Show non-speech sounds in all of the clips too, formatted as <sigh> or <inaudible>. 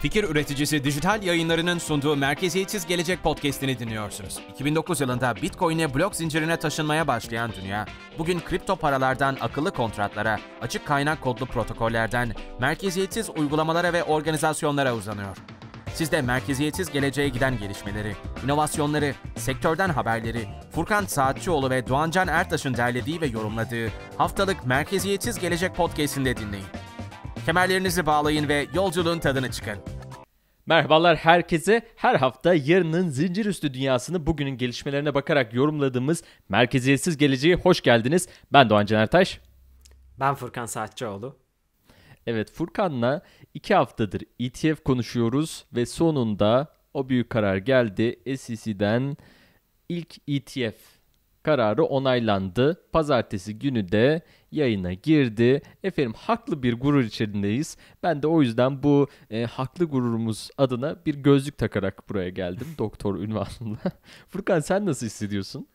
Fikir üreticisi dijital yayınlarının sunduğu Merkeziyetsiz Gelecek podcastini dinliyorsunuz. 2009 yılında Bitcoin'e blok zincirine taşınmaya başlayan dünya, bugün kripto paralardan akıllı kontratlara, açık kaynak kodlu protokollerden merkeziyetsiz uygulamalara ve organizasyonlara uzanıyor. Siz de merkeziyetsiz geleceğe giden gelişmeleri, inovasyonları, sektörden haberleri, Furkan Saatçioğlu ve Doğancan Ertaş'ın derlediği ve yorumladığı haftalık Merkeziyetsiz Gelecek podcastinde dinleyin. Kemerlerinizi bağlayın ve yolculuğun tadını çıkarın. Merhabalar herkese. Her hafta yarının zincir üstü dünyasını bugünün gelişmelerine bakarak yorumladığımız Merkeziyetsiz geleceği hoş geldiniz. Ben Doğan Caner Taş. Ben Furkan Saatçioğlu. Evet Furkan'la iki haftadır ETF konuşuyoruz ve sonunda o büyük karar geldi. SEC'den ilk ETF kararı onaylandı. Pazartesi günü de yayına girdi. Efendim haklı bir gurur içerisindeyiz. Ben de o yüzden bu e, haklı gururumuz adına bir gözlük takarak buraya geldim <laughs> doktor ünvanımla. Furkan sen nasıl hissediyorsun?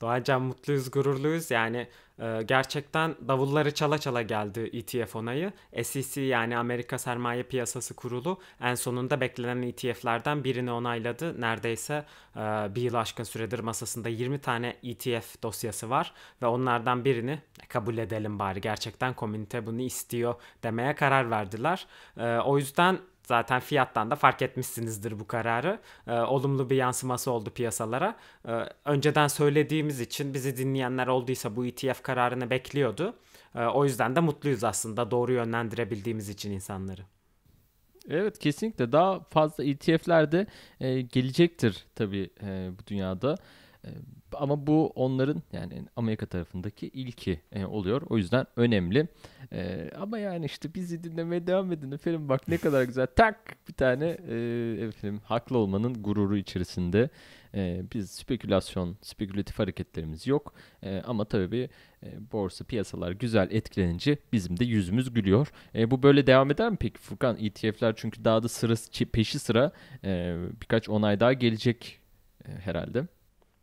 Doğacan mutluyuz, gururluyuz. Yani e, gerçekten davulları çala çala geldi ETF onayı. SEC yani Amerika Sermaye Piyasası Kurulu en sonunda beklenen ETF'lerden birini onayladı. Neredeyse e, bir yıl aşkın süredir masasında 20 tane ETF dosyası var ve onlardan birini kabul edelim bari. Gerçekten komünite bunu istiyor demeye karar verdiler. E, o yüzden Zaten fiyattan da fark etmişsinizdir bu kararı. E, olumlu bir yansıması oldu piyasalara. E, önceden söylediğimiz için bizi dinleyenler olduysa bu ETF kararını bekliyordu. E, o yüzden de mutluyuz aslında doğru yönlendirebildiğimiz için insanları. Evet kesinlikle daha fazla ETF'ler de e, gelecektir tabii e, bu dünyada. Ee, ama bu onların yani Amerika tarafındaki ilki e, oluyor. O yüzden önemli. E, ama yani işte bizi dinlemeye devam edin efendim. Bak ne kadar güzel. Tak bir tane e, efendim haklı olmanın gururu içerisinde. E, biz spekülasyon, spekülatif hareketlerimiz yok. E, ama tabii bir e, borsa, piyasalar güzel etkilenince bizim de yüzümüz gülüyor. E, bu böyle devam eder mi peki Furkan? ETF'ler çünkü daha da sırası, peşi sıra e, birkaç onay daha gelecek e, herhalde.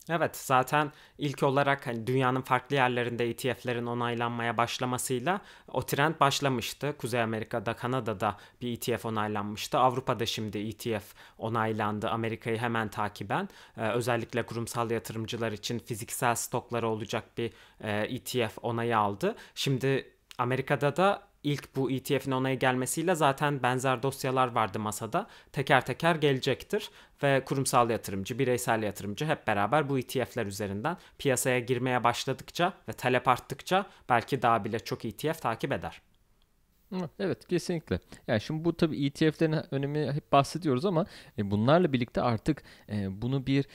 Evet zaten ilk olarak hani dünyanın farklı yerlerinde ETF'lerin onaylanmaya başlamasıyla o trend başlamıştı. Kuzey Amerika'da, Kanada'da bir ETF onaylanmıştı. Avrupa'da şimdi ETF onaylandı. Amerika'yı hemen takiben ee, özellikle kurumsal yatırımcılar için fiziksel stokları olacak bir e, ETF onayı aldı. Şimdi Amerika'da da ilk bu ETF'in onayı gelmesiyle zaten benzer dosyalar vardı masada. Teker teker gelecektir ve kurumsal yatırımcı, bireysel yatırımcı hep beraber bu ETF'ler üzerinden piyasaya girmeye başladıkça ve talep arttıkça belki daha bile çok ETF takip eder. Evet kesinlikle. Yani şimdi bu tabii ETF'lerin önemi hep bahsediyoruz ama e, bunlarla birlikte artık e, bunu bir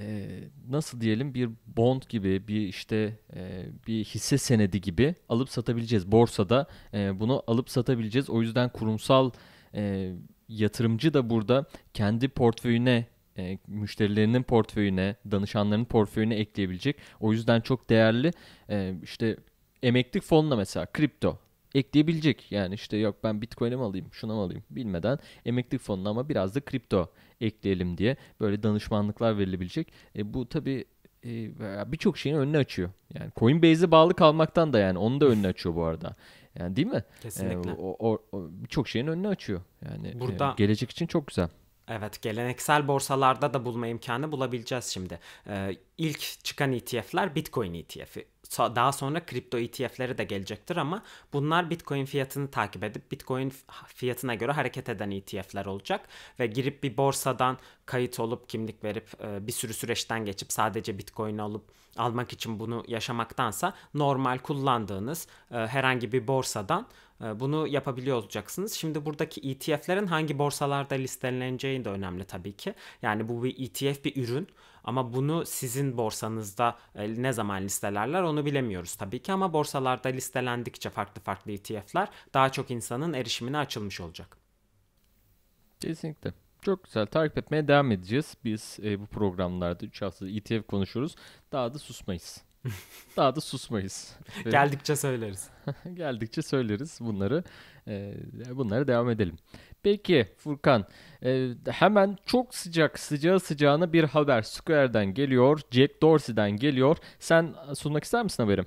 e, nasıl diyelim bir bond gibi bir işte e, bir hisse senedi gibi alıp satabileceğiz. Borsada e, bunu alıp satabileceğiz. O yüzden kurumsal e, yatırımcı da burada kendi portföyüne e, müşterilerinin portföyüne, danışanların portföyüne ekleyebilecek. O yüzden çok değerli e, işte emeklilik fonuna mesela kripto ekleyebilecek. Yani işte yok ben Bitcoin'i mi alayım, şuna mı alayım bilmeden emekli fonuna ama biraz da kripto ekleyelim diye böyle danışmanlıklar verilebilecek. E, bu tabii e, birçok şeyin önüne açıyor. Yani Coinbase'e bağlı kalmaktan da yani onu da önüne açıyor bu arada. Yani değil mi? E, Kesinlikle. E, o, o, o birçok şeyin önüne açıyor. Yani e, Burada... e, gelecek için çok güzel. Evet geleneksel borsalarda da bulma imkanı bulabileceğiz şimdi. Ee, ilk çıkan ETF'ler Bitcoin ETF'i daha sonra kripto ETF'leri de gelecektir ama bunlar Bitcoin fiyatını takip edip Bitcoin fiyatına göre hareket eden ETF'ler olacak ve girip bir borsadan kayıt olup kimlik verip e, bir sürü süreçten geçip sadece Bitcoin alıp almak için bunu yaşamaktansa normal kullandığınız e, herhangi bir borsadan e, bunu yapabiliyor olacaksınız. Şimdi buradaki ETF'lerin hangi borsalarda listeleneceği de önemli tabii ki. Yani bu bir ETF bir ürün ama bunu sizin borsanızda e, ne zaman listelerler onu bilemiyoruz tabii ki ama borsalarda listelendikçe farklı farklı ETF'ler daha çok insanın erişimine açılmış olacak. Kesinlikle. Çok güzel. Takip etmeye devam edeceğiz. Biz e, bu programlarda 3 haftada ETF konuşuruz Daha da susmayız. <laughs> Daha da susmayız. <laughs> Geldikçe söyleriz. <laughs> Geldikçe söyleriz bunları. E, bunlara devam edelim. Peki Furkan e, hemen çok sıcak sıcağı sıcağına bir haber Square'den geliyor Jack Dorsey'den geliyor. Sen sunmak ister misin haberim?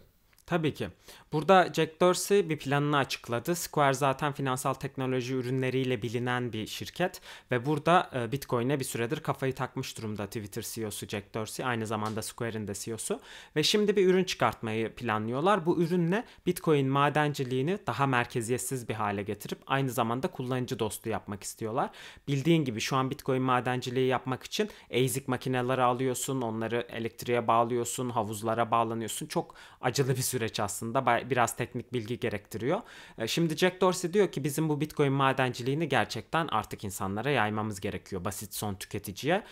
Tabii ki. Burada Jack Dorsey bir planını açıkladı. Square zaten finansal teknoloji ürünleriyle bilinen bir şirket ve burada e, Bitcoin'e bir süredir kafayı takmış durumda Twitter CEO'su Jack Dorsey. Aynı zamanda Square'in de CEO'su. Ve şimdi bir ürün çıkartmayı planlıyorlar. Bu ürünle Bitcoin madenciliğini daha merkeziyetsiz bir hale getirip aynı zamanda kullanıcı dostu yapmak istiyorlar. Bildiğin gibi şu an Bitcoin madenciliği yapmak için ASIC makineleri alıyorsun, onları elektriğe bağlıyorsun, havuzlara bağlanıyorsun. Çok acılı bir süreç süreç aslında biraz teknik bilgi gerektiriyor. E, şimdi Jack Dorsey diyor ki bizim bu Bitcoin madenciliğini gerçekten artık insanlara yaymamız gerekiyor. Basit son tüketiciye.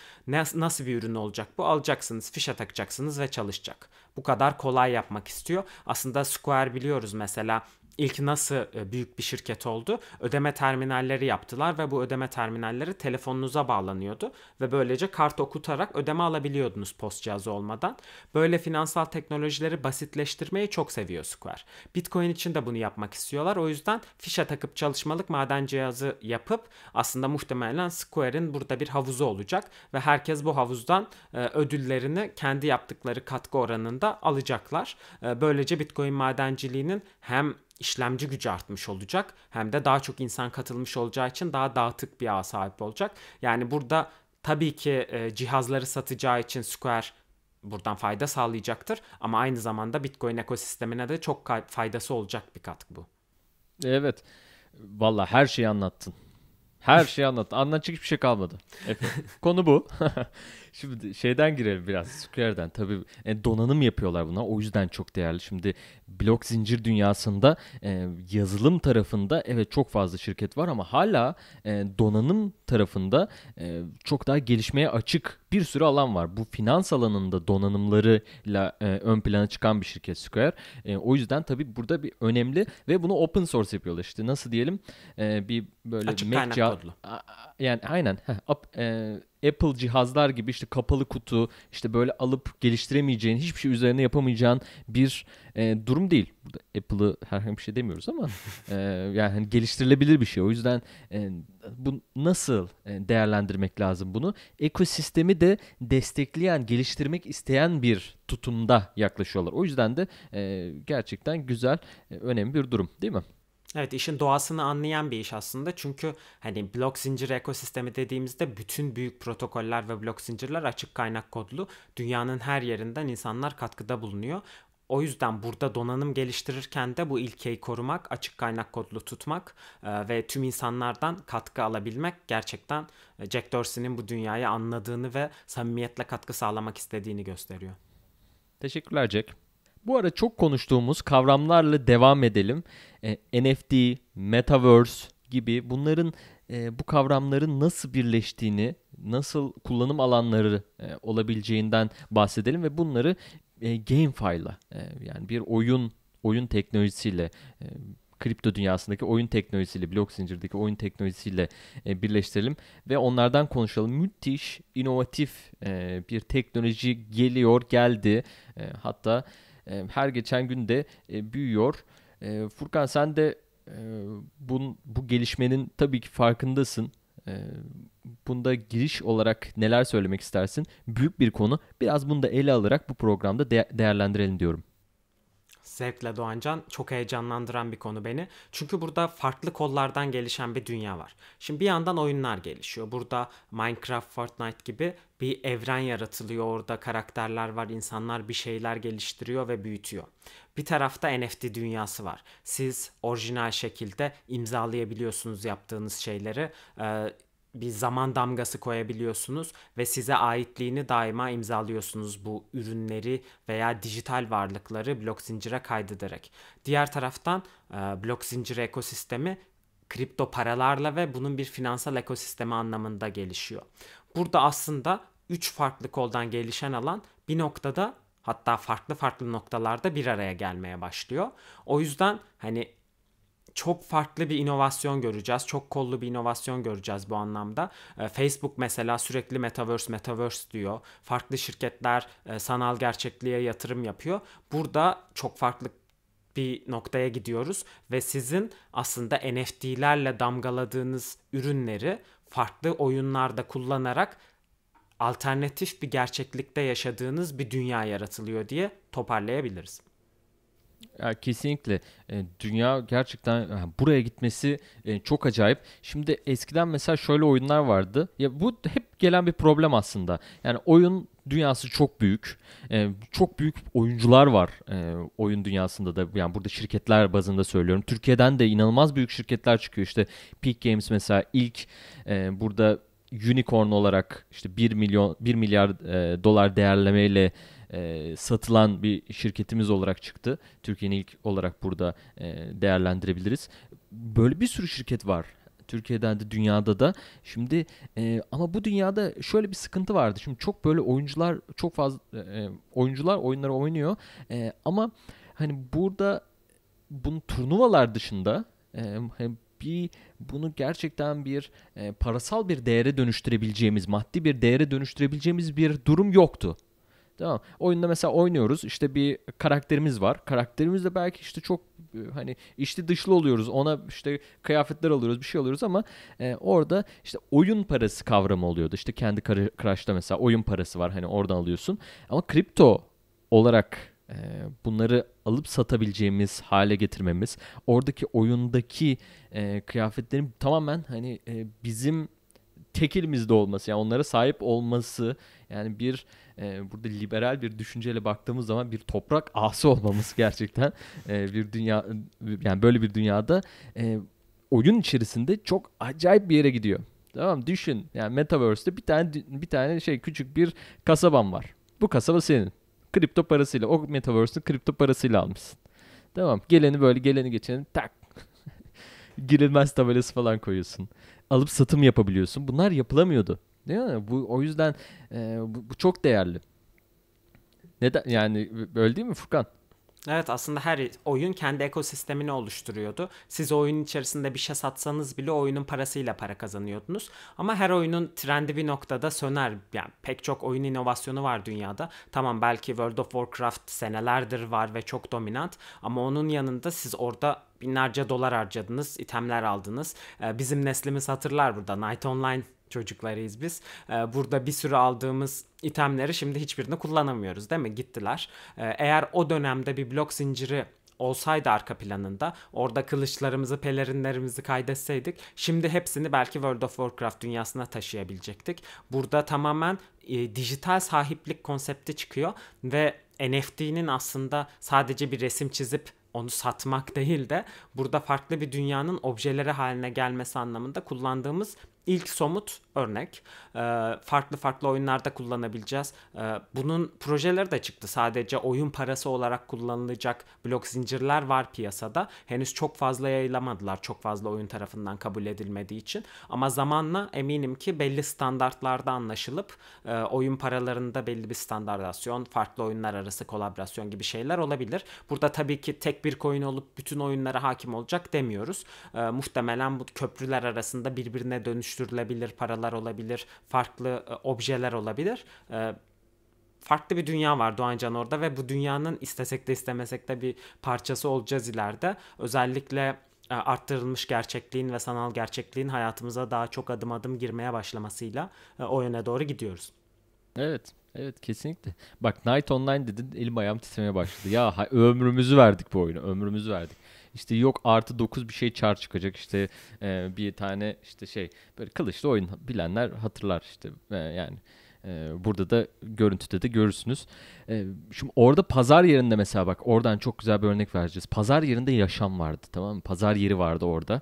Nasıl bir ürün olacak bu? Alacaksınız, fişe takacaksınız ve çalışacak. Bu kadar kolay yapmak istiyor. Aslında Square biliyoruz mesela ilk nasıl e, büyük bir şirket oldu? Ödeme terminalleri yaptılar ve bu ödeme terminalleri telefonunuza bağlanıyordu ve böylece kart okutarak ödeme alabiliyordunuz post cihazı olmadan. Böyle finansal teknolojileri basitleştirmeyi çok seviyor Square. Bitcoin için de bunu yapmak istiyorlar. O yüzden fişe takıp çalışmalık maden cihazı yapıp aslında muhtemelen Square'in burada bir havuzu olacak ve herkes bu havuzdan e, ödüllerini kendi yaptıkları katkı oranında alacaklar. E, böylece Bitcoin madenciliğinin hem işlemci gücü artmış olacak. Hem de daha çok insan katılmış olacağı için daha dağıtık bir ağ sahip olacak. Yani burada tabii ki e, cihazları satacağı için Square buradan fayda sağlayacaktır. Ama aynı zamanda Bitcoin ekosistemine de çok faydası olacak bir katkı bu. Evet. Valla her şeyi anlattın. Her <laughs> şeyi anlattın. Anlatacak hiçbir şey kalmadı. <laughs> Efe. Konu bu. <laughs> Şimdi şeyden girelim biraz Square'den. Tabii e, donanım yapıyorlar buna. O yüzden çok değerli. Şimdi blok zincir dünyasında e, yazılım tarafında evet çok fazla şirket var ama hala e, donanım tarafında e, çok daha gelişmeye açık bir sürü alan var. Bu finans alanında donanımlarıyla e, ön plana çıkan bir şirket Square. E, o yüzden tabii burada bir önemli ve bunu open source yapıyorlar. İşte nasıl diyelim e, bir böyle Açık Mac kaynak kodlu. Yani aynen. Heh, up, e, Apple cihazlar gibi işte kapalı kutu işte böyle alıp geliştiremeyeceğin hiçbir şey üzerine yapamayacağın bir e, durum değil. Burada Apple'ı herhangi bir şey demiyoruz ama <laughs> e, yani hani geliştirilebilir bir şey. O yüzden e, bu nasıl e, değerlendirmek lazım bunu? Ekosistemi de destekleyen, geliştirmek isteyen bir tutumda yaklaşıyorlar. O yüzden de e, gerçekten güzel, e, önemli bir durum değil mi? Evet işin doğasını anlayan bir iş aslında çünkü hani blok zinciri ekosistemi dediğimizde bütün büyük protokoller ve blok zincirler açık kaynak kodlu. Dünyanın her yerinden insanlar katkıda bulunuyor. O yüzden burada donanım geliştirirken de bu ilkeyi korumak, açık kaynak kodlu tutmak e, ve tüm insanlardan katkı alabilmek gerçekten e, Jack Dorsey'nin bu dünyayı anladığını ve samimiyetle katkı sağlamak istediğini gösteriyor. Teşekkürler Jack. Bu ara çok konuştuğumuz kavramlarla devam edelim. E, NFT, Metaverse gibi bunların e, bu kavramların nasıl birleştiğini, nasıl kullanım alanları e, olabileceğinden bahsedelim ve bunları e, GameFi'la e, yani bir oyun oyun teknolojisiyle e, kripto dünyasındaki oyun teknolojisiyle, blok zincirdeki oyun teknolojisiyle e, birleştirelim ve onlardan konuşalım. Müthiş, inovatif e, bir teknoloji geliyor, geldi. E, hatta e, her geçen gün de e, büyüyor. E, Furkan sen de e, bun, bu gelişmenin tabii ki farkındasın. E, bunda giriş olarak neler söylemek istersin? Büyük bir konu. Biraz bunu da ele alarak bu programda de- değerlendirelim diyorum. Zevkle Doğancan çok heyecanlandıran bir konu beni. Çünkü burada farklı kollardan gelişen bir dünya var. Şimdi bir yandan oyunlar gelişiyor. Burada Minecraft, Fortnite gibi bir evren yaratılıyor. Orada karakterler var, insanlar bir şeyler geliştiriyor ve büyütüyor. Bir tarafta NFT dünyası var. Siz orijinal şekilde imzalayabiliyorsunuz yaptığınız şeyleri. Ee, bir zaman damgası koyabiliyorsunuz ve size aitliğini daima imzalıyorsunuz bu ürünleri veya dijital varlıkları blok zincire kaydederek. Diğer taraftan e, blok zinciri ekosistemi kripto paralarla ve bunun bir finansal ekosistemi anlamında gelişiyor. Burada aslında 3 farklı koldan gelişen alan bir noktada hatta farklı farklı noktalarda bir araya gelmeye başlıyor. O yüzden hani çok farklı bir inovasyon göreceğiz. Çok kollu bir inovasyon göreceğiz bu anlamda. Ee, Facebook mesela sürekli metaverse metaverse diyor. Farklı şirketler e, sanal gerçekliğe yatırım yapıyor. Burada çok farklı bir noktaya gidiyoruz ve sizin aslında NFT'lerle damgaladığınız ürünleri farklı oyunlarda kullanarak alternatif bir gerçeklikte yaşadığınız bir dünya yaratılıyor diye toparlayabiliriz. Ya kesinlikle e, dünya gerçekten buraya gitmesi e, çok acayip. Şimdi eskiden mesela şöyle oyunlar vardı. Ya bu hep gelen bir problem aslında. Yani oyun dünyası çok büyük. E, çok büyük oyuncular var oyun dünyasında da. Yani burada şirketler bazında söylüyorum. Türkiye'den de inanılmaz büyük şirketler çıkıyor. İşte Peak Games mesela ilk burada unicorn olarak işte 1 milyon 1 milyar dolar değerlemeyle e, satılan bir şirketimiz olarak çıktı. Türkiye'nin ilk olarak burada e, değerlendirebiliriz. Böyle bir sürü şirket var. Türkiye'den de dünyada da. Şimdi e, ama bu dünyada şöyle bir sıkıntı vardı. Şimdi çok böyle oyuncular çok fazla e, e oyuncular oyunları oynuyor. E, ama hani burada bunun turnuvalar dışında e, bir bunu gerçekten bir e, parasal bir değere dönüştürebileceğimiz, maddi bir değere dönüştürebileceğimiz bir durum yoktu. Tamam. Oyunda mesela oynuyoruz. İşte bir karakterimiz var. Karakterimiz de belki işte çok e, hani işte dışlı oluyoruz. Ona işte kıyafetler alıyoruz, bir şey alıyoruz ama e, orada işte oyun parası kavramı oluyordu. İşte kendi Crash'ta mesela oyun parası var. Hani oradan alıyorsun. Ama kripto olarak e, bunları alıp satabileceğimiz hale getirmemiz, oradaki oyundaki e, kıyafetlerin tamamen hani e, bizim tekilimizde olması yani onlara sahip olması yani bir ee, burada liberal bir düşünceyle baktığımız zaman bir toprak ağası olmamız gerçekten e, bir dünya yani böyle bir dünyada e, oyun içerisinde çok acayip bir yere gidiyor. Tamam düşün yani metaverse'te bir tane bir tane şey küçük bir kasaban var. Bu kasaba senin. Kripto parasıyla o metaverse'ün kripto parasıyla almışsın. Tamam geleni böyle geleni geçeni tak <laughs> girilmez tabelası falan koyuyorsun. Alıp satım yapabiliyorsun. Bunlar yapılamıyordu. Değil mi? Bu o yüzden e, bu, bu çok değerli. Neden yani böyle değil mi Furkan? Evet aslında her oyun kendi ekosistemini oluşturuyordu. Siz oyunun içerisinde bir şey satsanız bile oyunun parasıyla para kazanıyordunuz. Ama her oyunun trendi bir noktada söner. Yani pek çok oyun inovasyonu var dünyada. Tamam belki World of Warcraft senelerdir var ve çok dominant ama onun yanında siz orada binlerce dolar harcadınız, itemler aldınız. E, bizim neslimiz hatırlar burada Night Online çocuklarıyız biz. Ee, burada bir sürü aldığımız itemleri şimdi hiçbirini kullanamıyoruz değil mi? Gittiler. Ee, eğer o dönemde bir blok zinciri olsaydı arka planında orada kılıçlarımızı pelerinlerimizi kaydetseydik şimdi hepsini belki World of Warcraft dünyasına taşıyabilecektik. Burada tamamen e, dijital sahiplik konsepti çıkıyor ve NFT'nin aslında sadece bir resim çizip onu satmak değil de burada farklı bir dünyanın objeleri haline gelmesi anlamında kullandığımız ilk somut örnek. Ee, farklı farklı oyunlarda kullanabileceğiz. Ee, bunun projeleri de çıktı. Sadece oyun parası olarak kullanılacak blok zincirler var piyasada. Henüz çok fazla yayılamadılar. Çok fazla oyun tarafından kabul edilmediği için. Ama zamanla eminim ki belli standartlarda anlaşılıp e, oyun paralarında belli bir standartasyon, farklı oyunlar arası kolaborasyon gibi şeyler olabilir. Burada tabii ki tek bir coin olup bütün oyunlara hakim olacak demiyoruz. Ee, muhtemelen bu köprüler arasında birbirine dönüş dönüştürülebilir paralar olabilir, farklı e, objeler olabilir. E, farklı bir dünya var Doğan Can orada ve bu dünyanın istesek de istemesek de bir parçası olacağız ileride. Özellikle e, arttırılmış gerçekliğin ve sanal gerçekliğin hayatımıza daha çok adım adım girmeye başlamasıyla e, o yöne doğru gidiyoruz. Evet. Evet kesinlikle. Bak Night Online dedin elim ayağım titremeye başladı. ya ömrümüzü verdik bu oyuna. Ömrümüzü verdik işte yok artı 9 bir şey çar çıkacak işte e, bir tane işte şey böyle kılıçlı oyun bilenler hatırlar işte e, yani. E, burada da görüntüde de görürsünüz. E, şimdi orada pazar yerinde mesela bak oradan çok güzel bir örnek vereceğiz. Pazar yerinde yaşam vardı tamam mı? Pazar yeri vardı orada.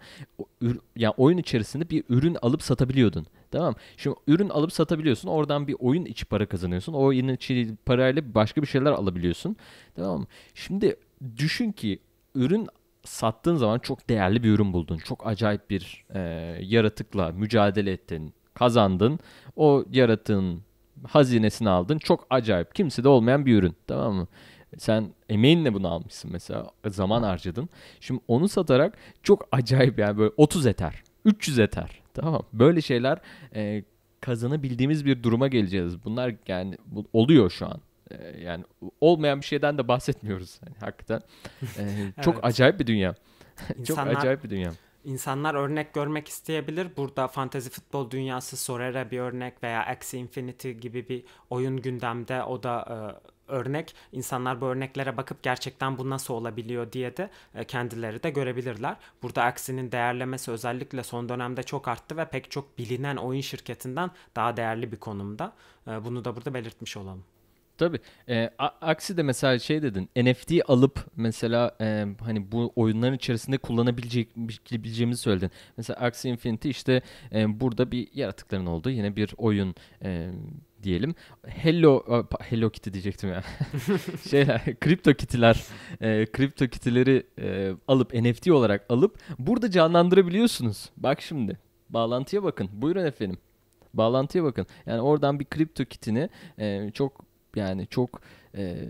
Yani oyun içerisinde bir ürün alıp satabiliyordun. Tamam Şimdi ürün alıp satabiliyorsun. Oradan bir oyun içi para kazanıyorsun. O oyun içi parayla başka bir şeyler alabiliyorsun. Tamam mı? Şimdi düşün ki ürün sattığın zaman çok değerli bir ürün buldun. Çok acayip bir e, yaratıkla mücadele ettin, kazandın. O yaratığın hazinesini aldın. Çok acayip, kimse de olmayan bir ürün. Tamam mı? Sen emeğinle bunu almışsın mesela. Zaman harcadın. Şimdi onu satarak çok acayip yani böyle 30 eter, 300 eter. Tamam Böyle şeyler e, kazanabildiğimiz bir duruma geleceğiz. Bunlar yani bu, oluyor şu an. E, yani olmayan bir şeyden de bahsetmiyoruz yani hakikaten. E, <laughs> evet. Çok acayip bir dünya. <laughs> İnsanlar... çok acayip bir dünya. İnsanlar örnek görmek isteyebilir. Burada fantezi futbol dünyası Sorare bir örnek veya Axie Infinity gibi bir oyun gündemde o da e, örnek. İnsanlar bu örneklere bakıp gerçekten bu nasıl olabiliyor diye de e, kendileri de görebilirler. Burada Axie'nin değerlemesi özellikle son dönemde çok arttı ve pek çok bilinen oyun şirketinden daha değerli bir konumda. E, bunu da burada belirtmiş olalım. Tabii. E, a- aksi de mesela şey dedin NFT alıp mesela e, hani bu oyunların içerisinde kullanabileceğimizi söyledin. Mesela Axie Infinity işte e, burada bir yaratıkların olduğu yine bir oyun e, diyelim. Hello Hello Kitty diyecektim ya. <laughs> Şeyler, kripto kitiler, e, kripto kitileri e, alıp NFT olarak alıp burada canlandırabiliyorsunuz. Bak şimdi bağlantıya bakın. Buyurun efendim. Bağlantıya bakın. Yani oradan bir kripto kitini e, çok yani çok e,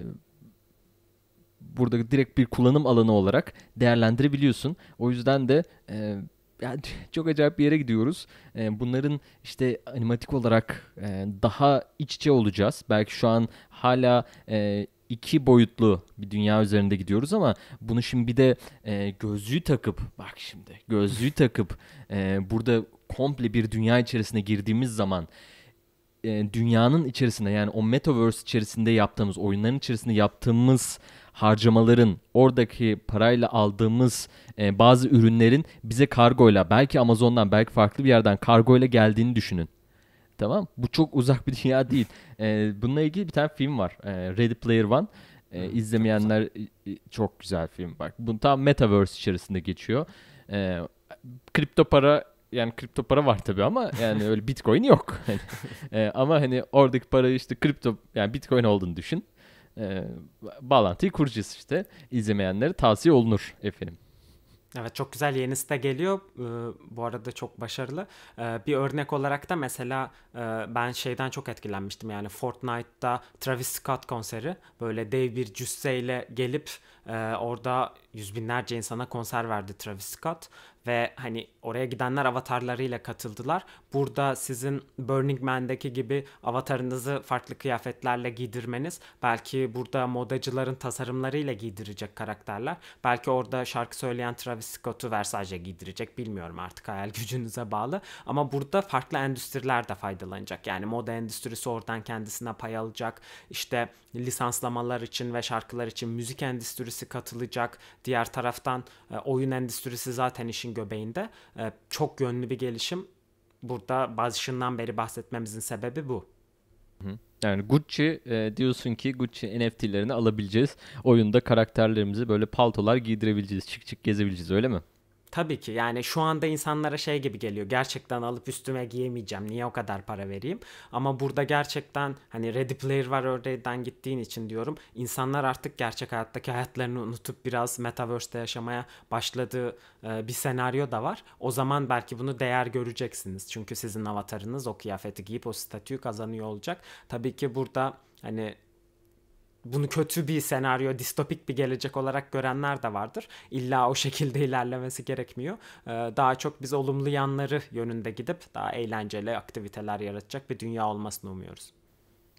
burada direkt bir kullanım alanı olarak değerlendirebiliyorsun. O yüzden de e, yani <laughs> çok acayip bir yere gidiyoruz. E, bunların işte animatik olarak e, daha iç içe olacağız. Belki şu an hala e, iki boyutlu bir dünya üzerinde gidiyoruz ama bunu şimdi bir de e, gözlüğü takıp bak şimdi gözlüğü takıp e, burada komple bir dünya içerisine girdiğimiz zaman e, dünyanın içerisinde yani o metaverse içerisinde yaptığımız oyunların içerisinde yaptığımız harcamaların oradaki parayla aldığımız e, bazı ürünlerin bize kargoyla belki Amazon'dan belki farklı bir yerden kargoyla geldiğini düşünün. Tamam bu çok uzak bir dünya değil. E, bununla ilgili bir tane film var e, Ready Player One. E, izlemeyenler çok güzel. çok güzel film bak. Bu tam metaverse içerisinde geçiyor. E, kripto para yani kripto para var tabii ama yani öyle bitcoin yok. Yani, <laughs> e, ama hani oradaki para işte kripto yani bitcoin olduğunu düşün. E, bağlantıyı kuracağız işte. İzlemeyenlere tavsiye olunur efendim. Evet çok güzel yenisi de geliyor. Ee, bu arada çok başarılı. Ee, bir örnek olarak da mesela e, ben şeyden çok etkilenmiştim. Yani Fortnite'da Travis Scott konseri böyle dev bir cüsseyle gelip ee, orada yüz binlerce insana konser verdi Travis Scott ve hani oraya gidenler avatarlarıyla katıldılar. Burada sizin Burning Man'deki gibi avatarınızı farklı kıyafetlerle giydirmeniz belki burada modacıların tasarımlarıyla giydirecek karakterler. Belki orada şarkı söyleyen Travis Scott'u versace giydirecek bilmiyorum artık hayal gücünüze bağlı. Ama burada farklı endüstriler de faydalanacak. Yani moda endüstrisi oradan kendisine pay alacak. İşte lisanslamalar için ve şarkılar için müzik endüstrisi endüstrisi katılacak. Diğer taraftan e, oyun endüstrisi zaten işin göbeğinde. E, çok yönlü bir gelişim. Burada başından beri bahsetmemizin sebebi bu. Yani Gucci e, diyorsun ki Gucci NFT'lerini alabileceğiz. Oyunda karakterlerimizi böyle paltolar giydirebileceğiz. Çık çık gezebileceğiz öyle mi? Tabii ki yani şu anda insanlara şey gibi geliyor gerçekten alıp üstüme giyemeyeceğim niye o kadar para vereyim ama burada gerçekten hani Ready Player var oradan gittiğin için diyorum insanlar artık gerçek hayattaki hayatlarını unutup biraz Metaverse'de yaşamaya başladığı e, bir senaryo da var o zaman belki bunu değer göreceksiniz çünkü sizin avatarınız o kıyafeti giyip o statüyü kazanıyor olacak tabii ki burada hani bunu kötü bir senaryo, distopik bir gelecek olarak görenler de vardır. İlla o şekilde <laughs> ilerlemesi gerekmiyor. Ee, daha çok biz olumlu yanları yönünde gidip daha eğlenceli aktiviteler yaratacak bir dünya olmasını umuyoruz.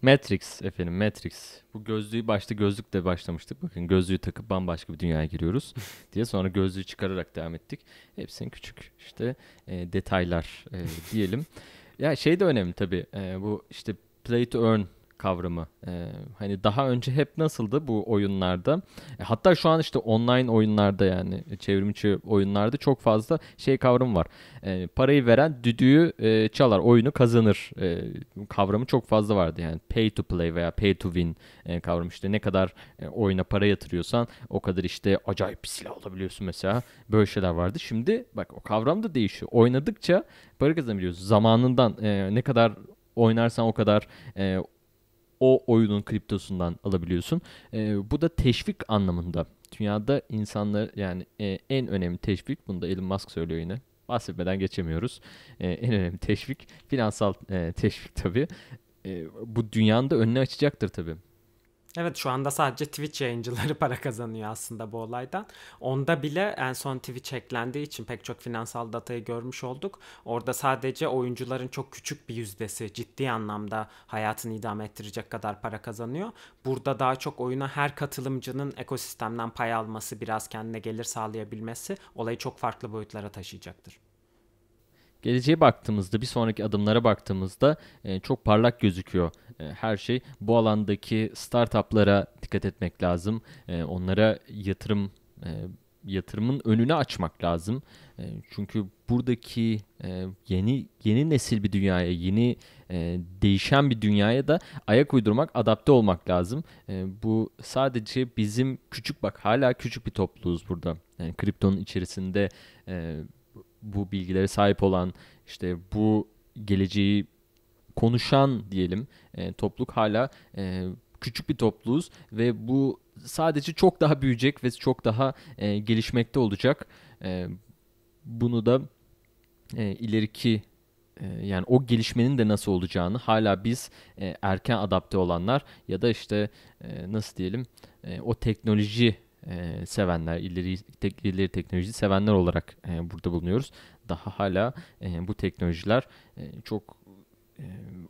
Matrix efendim Matrix. Bu gözlüğü başta gözlükle başlamıştık. Bakın gözlüğü takıp bambaşka bir dünyaya giriyoruz <laughs> diye sonra gözlüğü çıkararak devam ettik. Hepsinin küçük işte e, detaylar e, diyelim. <laughs> ya şey de önemli tabii. E, bu işte play to earn kavramı. E, hani daha önce hep nasıldı bu oyunlarda? E, hatta şu an işte online oyunlarda yani çevrimiçi oyunlarda çok fazla şey kavramı var. E, parayı veren düdüğü e, çalar, oyunu kazanır e, kavramı çok fazla vardı. Yani pay to play veya pay to win e, kavramı işte ne kadar e, oyuna para yatırıyorsan o kadar işte acayip bir silah alabiliyorsun mesela. Böyle şeyler vardı. Şimdi bak o kavram da değişiyor. Oynadıkça para kazanabiliyorsun. Zamanından e, ne kadar oynarsan o kadar e, o oyunun kriptosundan alabiliyorsun. E, bu da teşvik anlamında. Dünyada insanlar yani e, en önemli teşvik bunu da Elon Musk söylüyor yine bahsetmeden geçemiyoruz. E, en önemli teşvik finansal e, teşvik tabii. E, bu dünyanın da önüne açacaktır tabii. Evet şu anda sadece Twitch yayıncıları <laughs> para kazanıyor aslında bu olaydan. Onda bile en son Twitch eklendiği için pek çok finansal datayı görmüş olduk. Orada sadece oyuncuların çok küçük bir yüzdesi ciddi anlamda hayatını idame ettirecek kadar para kazanıyor. Burada daha çok oyuna her katılımcının ekosistemden pay alması, biraz kendine gelir sağlayabilmesi olayı çok farklı boyutlara taşıyacaktır. Geleceğe baktığımızda, bir sonraki adımlara baktığımızda e, çok parlak gözüküyor e, her şey. Bu alandaki startuplara dikkat etmek lazım. E, onlara yatırım e, yatırımın önünü açmak lazım. E, çünkü buradaki e, yeni yeni nesil bir dünyaya, yeni e, değişen bir dünyaya da ayak uydurmak, adapte olmak lazım. E, bu sadece bizim küçük bak hala küçük bir topluluğuz burada. Yani kriptonun içerisinde e, bu bilgilere sahip olan işte bu geleceği konuşan diyelim e, topluluk hala e, küçük bir topluluğuz ve bu sadece çok daha büyüyecek ve çok daha e, gelişmekte olacak. E, bunu da e, ileriki e, yani o gelişmenin de nasıl olacağını hala biz e, erken adapte olanlar ya da işte e, nasıl diyelim e, o teknoloji e, sevenler, ileri, tek, ileri teknolojiyi sevenler olarak e, burada bulunuyoruz. Daha hala e, bu teknolojiler e, çok e,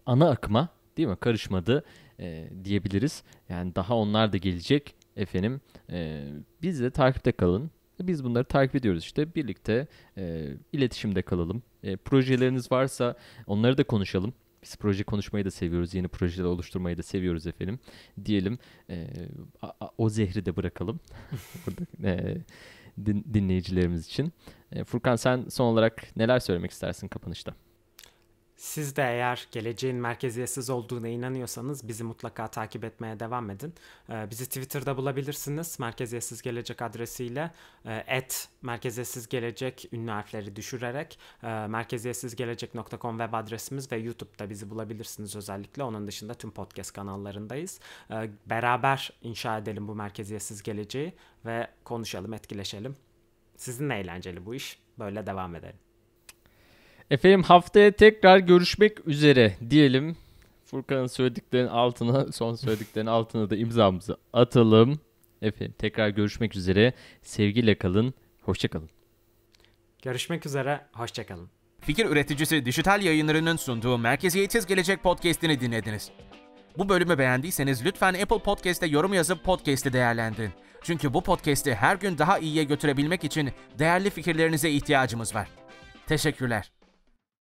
ana akıma değil mi karışmadı e, diyebiliriz. Yani daha onlar da gelecek efendim. E, biz de takipte kalın. Biz bunları takip ediyoruz işte. Birlikte e, iletişimde kalalım. E, projeleriniz varsa onları da konuşalım. Biz proje konuşmayı da seviyoruz. Yeni projeler oluşturmayı da seviyoruz efendim. Diyelim e, a, a, o zehri de bırakalım. <laughs> Burada, e, din, dinleyicilerimiz için. E, Furkan sen son olarak neler söylemek istersin kapanışta? Siz de eğer geleceğin merkeziyetsiz olduğuna inanıyorsanız bizi mutlaka takip etmeye devam edin. Ee, bizi Twitter'da bulabilirsiniz merkeziyetsiz gelecek adresiyle et merkeziyetsiz gelecek ünlü harfleri düşürerek e, merkeziyetsizgelecek.com web adresimiz ve YouTube'da bizi bulabilirsiniz özellikle. Onun dışında tüm podcast kanallarındayız. Ee, beraber inşa edelim bu merkeziyetsiz geleceği ve konuşalım, etkileşelim. Sizin eğlenceli bu iş. Böyle devam edelim. Efendim haftaya tekrar görüşmek üzere diyelim. Furkan'ın söylediklerinin altına, <laughs> son söylediklerinin altına da imzamızı atalım. Efendim tekrar görüşmek üzere. Sevgiyle kalın. Hoşçakalın. Görüşmek üzere. Hoşçakalın. Fikir üreticisi dijital yayınlarının sunduğu Merkeziyetsiz Gelecek podcast'ini dinlediniz. Bu bölümü beğendiyseniz lütfen Apple Podcast'te yorum yazıp podcast'i değerlendirin. Çünkü bu podcast'i her gün daha iyiye götürebilmek için değerli fikirlerinize ihtiyacımız var. Teşekkürler.